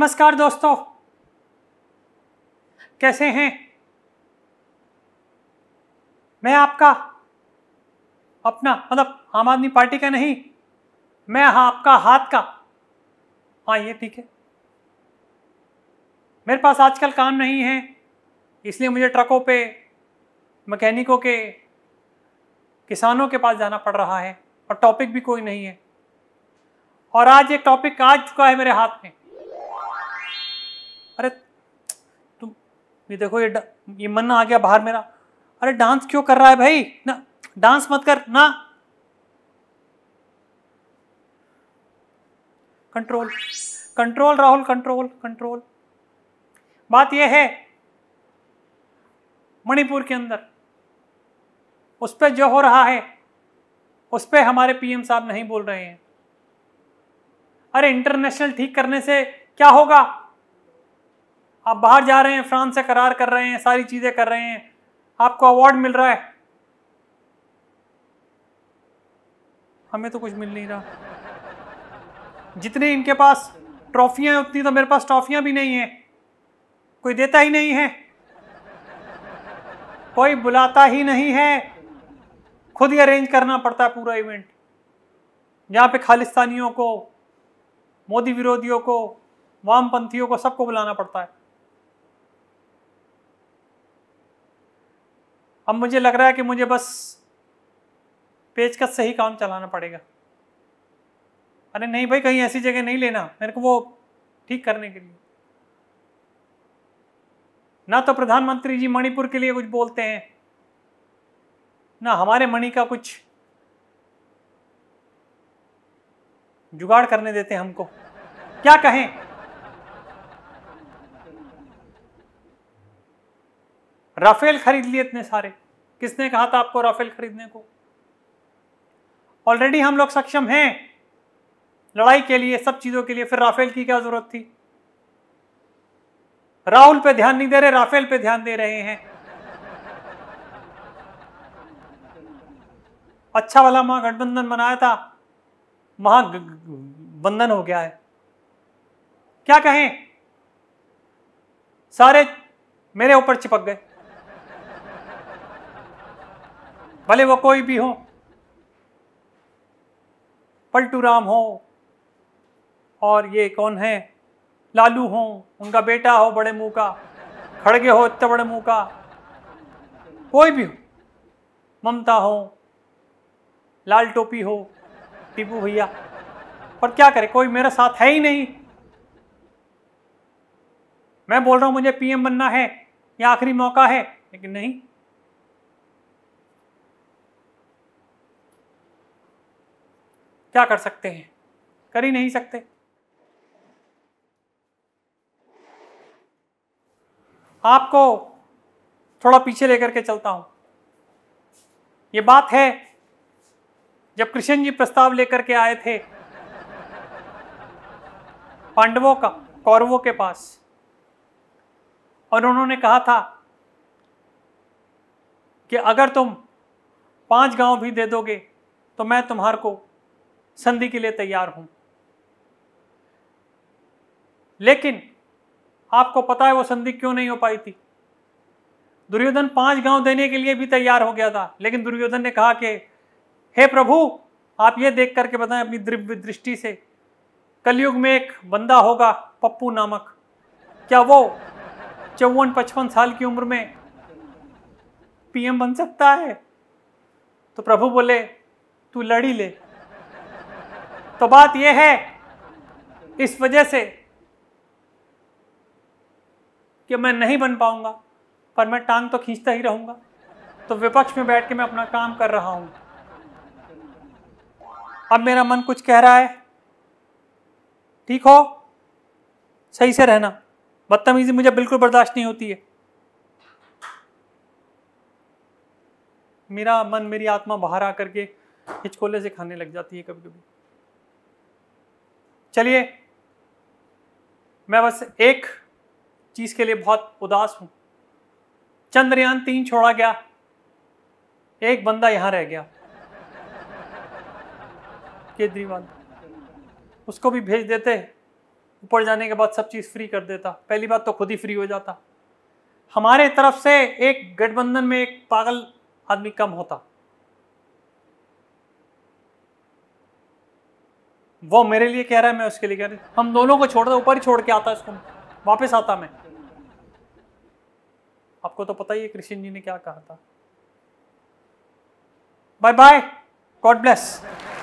नमस्कार दोस्तों कैसे हैं मैं आपका अपना मतलब आम आदमी पार्टी का नहीं मैं हाँ आपका हाथ का हाँ ये ठीक है मेरे पास आजकल काम नहीं है इसलिए मुझे ट्रकों पे मैकेनिकों के किसानों के पास जाना पड़ रहा है और टॉपिक भी कोई नहीं है और आज एक टॉपिक आ चुका है मेरे हाथ में अरे तुम ये देखो ये ये मन आ गया बाहर मेरा अरे डांस क्यों कर रहा है भाई ना डांस मत कर ना control control Rahul control control बात यह है मणिपुर के अंदर उस पर जो हो रहा है उस पर हमारे पीएम साहब नहीं बोल रहे हैं अरे इंटरनेशनल ठीक करने से क्या होगा आप बाहर जा रहे हैं फ्रांस से करार कर रहे हैं सारी चीज़ें कर रहे हैं आपको अवार्ड मिल रहा है हमें तो कुछ मिल नहीं रहा जितने इनके पास ट्रॉफियां हैं उतनी तो मेरे पास ट्रॉफियां भी नहीं हैं कोई देता ही नहीं है कोई बुलाता ही नहीं है खुद ही अरेंज करना पड़ता है पूरा इवेंट यहाँ पे खालिस्तानियों को मोदी विरोधियों को वामपंथियों को सबको बुलाना पड़ता है अब मुझे लग रहा है कि मुझे बस पेज का सही काम चलाना पड़ेगा अरे नहीं भाई कहीं ऐसी जगह नहीं लेना मेरे को वो ठीक करने के लिए ना तो प्रधानमंत्री जी मणिपुर के लिए कुछ बोलते हैं ना हमारे मणि का कुछ जुगाड़ करने देते हैं हमको क्या कहें राफेल खरीद लिए इतने सारे किसने कहा था आपको राफेल खरीदने को ऑलरेडी हम लोग सक्षम हैं लड़ाई के लिए सब चीजों के लिए फिर राफेल की क्या जरूरत थी राहुल पे ध्यान नहीं दे रहे राफेल पे ध्यान दे रहे हैं अच्छा वाला महागठबंधन बनाया था महाबंधन हो गया है क्या कहें सारे मेरे ऊपर चिपक गए भले वो कोई भी हो पलटू राम हो और ये कौन है लालू हो उनका बेटा हो बड़े मुंह का खड़गे हो इतने बड़े मुंह का कोई भी हो ममता हो लाल टोपी हो टीपू भैया पर क्या करे कोई मेरा साथ है ही नहीं मैं बोल रहा हूं मुझे पीएम बनना है या आखिरी मौका है लेकिन नहीं क्या कर सकते हैं कर ही नहीं सकते आपको थोड़ा पीछे लेकर के चलता हूं ये बात है जब कृष्ण जी प्रस्ताव लेकर के आए थे पांडवों का कौरवों के पास और उन्होंने कहा था कि अगर तुम पांच गांव भी दे दोगे तो मैं तुम्हार को संधि के लिए तैयार हूं लेकिन आपको पता है वो संधि क्यों नहीं हो पाई थी दुर्योधन पांच गांव देने के लिए भी तैयार हो गया था लेकिन दुर्योधन ने कहा कि हे प्रभु आप ये देख करके बताएं अपनी दिव्य दृष्टि से कलयुग में एक बंदा होगा पप्पू नामक क्या वो चौवन पचपन साल की उम्र में पीएम बन सकता है तो प्रभु बोले तू लड़ी ले तो बात यह है इस वजह से कि मैं नहीं बन पाऊंगा पर मैं टांग तो खींचता ही रहूंगा तो विपक्ष में बैठ के मैं अपना काम कर रहा हूं अब मेरा मन कुछ कह रहा है ठीक हो सही से रहना बदतमीजी मुझे बिल्कुल बर्दाश्त नहीं होती है मेरा मन मेरी आत्मा बाहर आकर के हिचकोले से खाने लग जाती है कभी कभी चलिए मैं बस एक चीज के लिए बहुत उदास हूं चंद्रयान तीन छोड़ा गया एक बंदा यहां रह गया केजरीवाल उसको भी भेज देते ऊपर जाने के बाद सब चीज फ्री कर देता पहली बात तो खुद ही फ्री हो जाता हमारे तरफ से एक गठबंधन में एक पागल आदमी कम होता वो मेरे लिए कह रहा है मैं उसके लिए कह रहा हम दोनों को छोड़ ऊपर ही छोड़ के आता उसको वापस आता मैं आपको तो पता ही है कृष्ण जी ने क्या कहा था बाय बाय गॉड ब्लेस